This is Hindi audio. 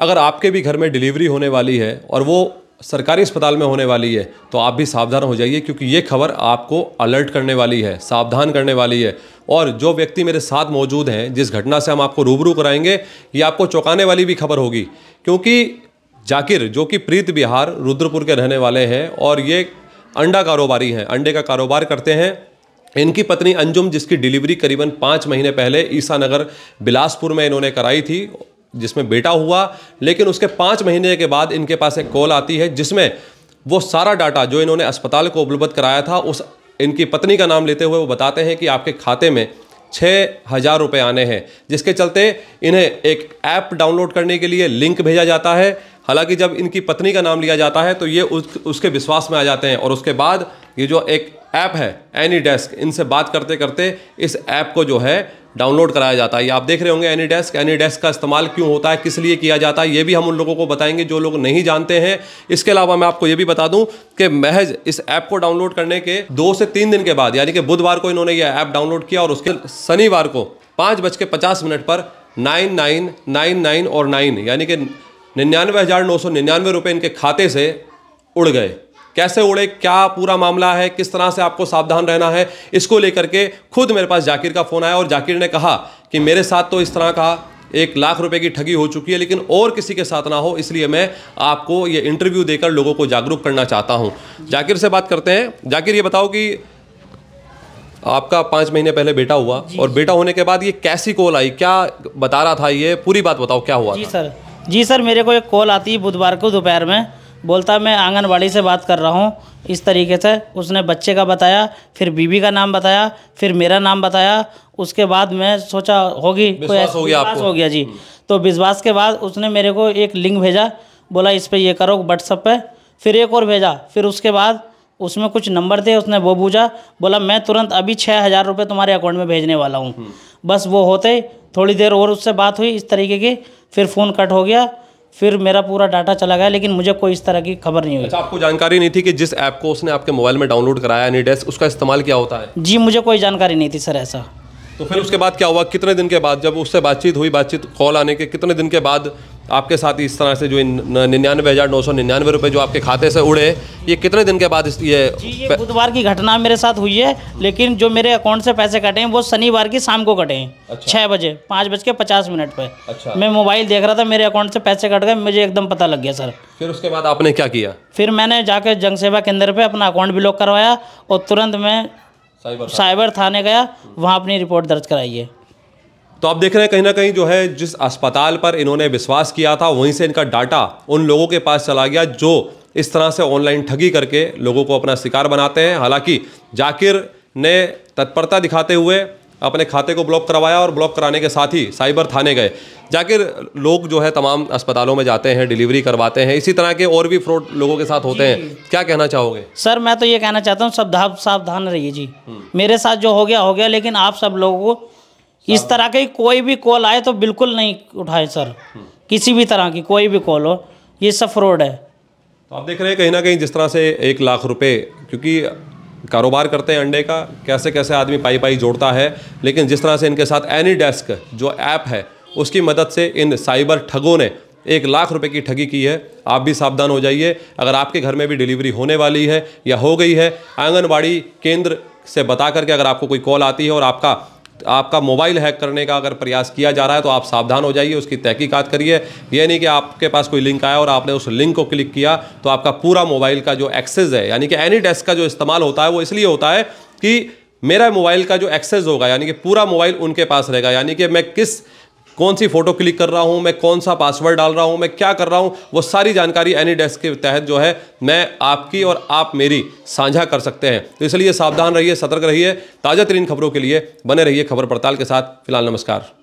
अगर आपके भी घर में डिलीवरी होने वाली है और वो सरकारी अस्पताल में होने वाली है तो आप भी सावधान हो जाइए क्योंकि ये खबर आपको अलर्ट करने वाली है सावधान करने वाली है और जो व्यक्ति मेरे साथ मौजूद हैं जिस घटना से हम आपको रूबरू कराएंगे ये आपको चौंकाने वाली भी खबर होगी क्योंकि जाकिर जो कि प्रीत बिहार रुद्रपुर के रहने वाले हैं और ये अंडा कारोबारी हैं अंडे का कारोबार करते हैं इनकी पत्नी अंजुम जिसकी डिलीवरी करीबन पाँच महीने पहले ईसानगर बिलासपुर में इन्होंने कराई थी जिसमें बेटा हुआ लेकिन उसके पाँच महीने के बाद इनके पास एक कॉल आती है जिसमें वो सारा डाटा जो इन्होंने अस्पताल को उपलब्ध कराया था उस इनकी पत्नी का नाम लेते हुए वो बताते हैं कि आपके खाते में छः हज़ार रुपये आने हैं जिसके चलते इन्हें एक ऐप डाउनलोड करने के लिए लिंक भेजा जाता है हालांकि जब इनकी पत्नी का नाम लिया जाता है तो ये उस, उसके विश्वास में आ जाते हैं और उसके बाद ये जो एक ऐप है एनी डेस्क इनसे बात करते करते इस ऐप को जो है डाउनलोड कराया जाता है ये आप देख रहे होंगे एनी डेस्क एनी डेस्क का इस्तेमाल क्यों होता है किस लिए किया जाता है ये भी हम उन लोगों को बताएंगे जो लोग नहीं जानते हैं इसके अलावा मैं आपको ये भी बता दूं कि महज इस ऐप को डाउनलोड करने के दो से तीन दिन के बाद यानी कि बुधवार को इन्होंने यह ऐप डाउनलोड किया और उसके शनिवार को पाँच बज के पचास मिनट पर नाइन नाइन नाइन नाइन और नाइन यानी कि निन्यानवे हज़ार नौ सौ निन्यानवे रुपये इनके खाते से उड़ गए कैसे उड़े क्या पूरा मामला है किस तरह से आपको सावधान रहना है इसको लेकर के खुद मेरे पास जाकिर का फ़ोन आया और जाकिर ने कहा कि मेरे साथ तो इस तरह का एक लाख रुपए की ठगी हो चुकी है लेकिन और किसी के साथ ना हो इसलिए मैं आपको ये इंटरव्यू देकर लोगों को जागरूक करना चाहता हूँ जाकिर से बात करते हैं जाकिर ये बताओ कि आपका पाँच महीने पहले बेटा हुआ और बेटा होने के बाद ये कैसी कॉल आई क्या बता रहा था ये पूरी बात बताओ क्या हुआ जी था? सर जी सर मेरे को एक कॉल आती है बुधवार को दोपहर में बोलता मैं आंगनबाड़ी से बात कर रहा हूँ इस तरीके से उसने बच्चे का बताया फिर बीबी का नाम बताया फिर मेरा नाम बताया उसके बाद मैं सोचा होगी कोई हो गया आपको हो गया जी हम्म। तो विश्वास के बाद उसने मेरे को एक लिंक भेजा बोला इस पर ये करो व्हाट्सअप पे फिर एक और भेजा फिर उसके बाद उसमें कुछ नंबर थे उसने वो पूछा बोला मैं तुरंत अभी छः हज़ार रुपये तुम्हारे अकाउंट में भेजने वाला हूँ हम्म। बस वो होते थोड़ी देर और उससे बात हुई इस तरीके की फिर फ़ोन कट हो गया फिर मेरा पूरा डाटा चला गया लेकिन मुझे कोई इस तरह की खबर नहीं हुई अच्छा आपको जानकारी नहीं थी कि जिस ऐप को उसने आपके मोबाइल में डाउनलोड कराया डेस्क उसका इस्तेमाल क्या होता है जी मुझे कोई जानकारी नहीं थी सर ऐसा तो फिर उसके बाद क्या हुआ कितने दिन के बाद जब उससे बातचीत हुई बातचीत कॉल आने के कितने दिन के बाद आपके साथ इस तरह से जो निन्यानवे हज़ार नौ सौ निन्यानवे रुपए जो आपके खाते से उड़े ये कितने दिन के बाद इस ये, ये बुधवार की घटना मेरे साथ हुई है लेकिन जो मेरे अकाउंट से पैसे कटे हैं वो शनिवार की शाम को कटे हैं अच्छा। छह बजे पाँच बज के पचास मिनट पर अच्छा। मैं मोबाइल देख रहा था मेरे अकाउंट से पैसे कट गए मुझे एकदम पता लग गया सर फिर उसके बाद आपने क्या किया फिर मैंने जाकर जन सेवा केंद्र पे अपना अकाउंट ब्लॉक करवाया और तुरंत मैं साइबर थाने गया वहाँ अपनी रिपोर्ट दर्ज कराई है तो आप देख रहे हैं कहीं ना कहीं जो है जिस अस्पताल पर इन्होंने विश्वास किया था वहीं से इनका डाटा उन लोगों के पास चला गया जो इस तरह से ऑनलाइन ठगी करके लोगों को अपना शिकार बनाते हैं हालांकि जाकिर ने तत्परता दिखाते हुए अपने खाते को ब्लॉक करवाया और ब्लॉक कराने के साथ ही साइबर थाने गए जाकिर लोग जो है तमाम अस्पतालों में जाते हैं डिलीवरी करवाते हैं इसी तरह के और भी फ्रॉड लोगों के साथ होते हैं क्या कहना चाहोगे सर मैं तो ये कहना चाहता हूँ सब सावधान रहिए जी हम्म। मेरे साथ जो हो गया हो गया लेकिन आप सब लोगों को इस तरह की कोई भी कॉल आए तो बिल्कुल नहीं उठाए सर किसी भी तरह की कोई भी कॉल हो ये सब फ्रॉड है तो आप देख रहे हैं कहीं ना कहीं जिस तरह से एक लाख रुपए क्योंकि कारोबार करते हैं अंडे का कैसे कैसे आदमी पाई पाई जोड़ता है लेकिन जिस तरह से इनके साथ एनी डेस्क जो ऐप है उसकी मदद से इन साइबर ठगों ने एक लाख रुपए की ठगी की है आप भी सावधान हो जाइए अगर आपके घर में भी डिलीवरी होने वाली है या हो गई है आंगनबाड़ी केंद्र से बता करके अगर आपको कोई कॉल आती है और आपका आपका मोबाइल हैक करने का अगर प्रयास किया जा रहा है तो आप सावधान हो जाइए उसकी तहकीकात करिए यह नहीं कि आपके पास कोई लिंक आया और आपने उस लिंक को क्लिक किया तो आपका पूरा मोबाइल का जो एक्सेस है यानी कि एनी डेस्क का जो इस्तेमाल होता है वो इसलिए होता है कि मेरा मोबाइल का जो एक्सेस होगा यानी कि पूरा मोबाइल उनके पास रहेगा यानी कि मैं किस कौन सी फोटो क्लिक कर रहा हूँ मैं कौन सा पासवर्ड डाल रहा हूँ मैं क्या कर रहा हूँ वो सारी जानकारी एनी डेस्क के तहत जो है मैं आपकी और आप मेरी साझा कर सकते हैं तो इसलिए सावधान रहिए सतर्क रहिए ताज़ा तरीन खबरों के लिए बने रहिए खबर पड़ताल के साथ फिलहाल नमस्कार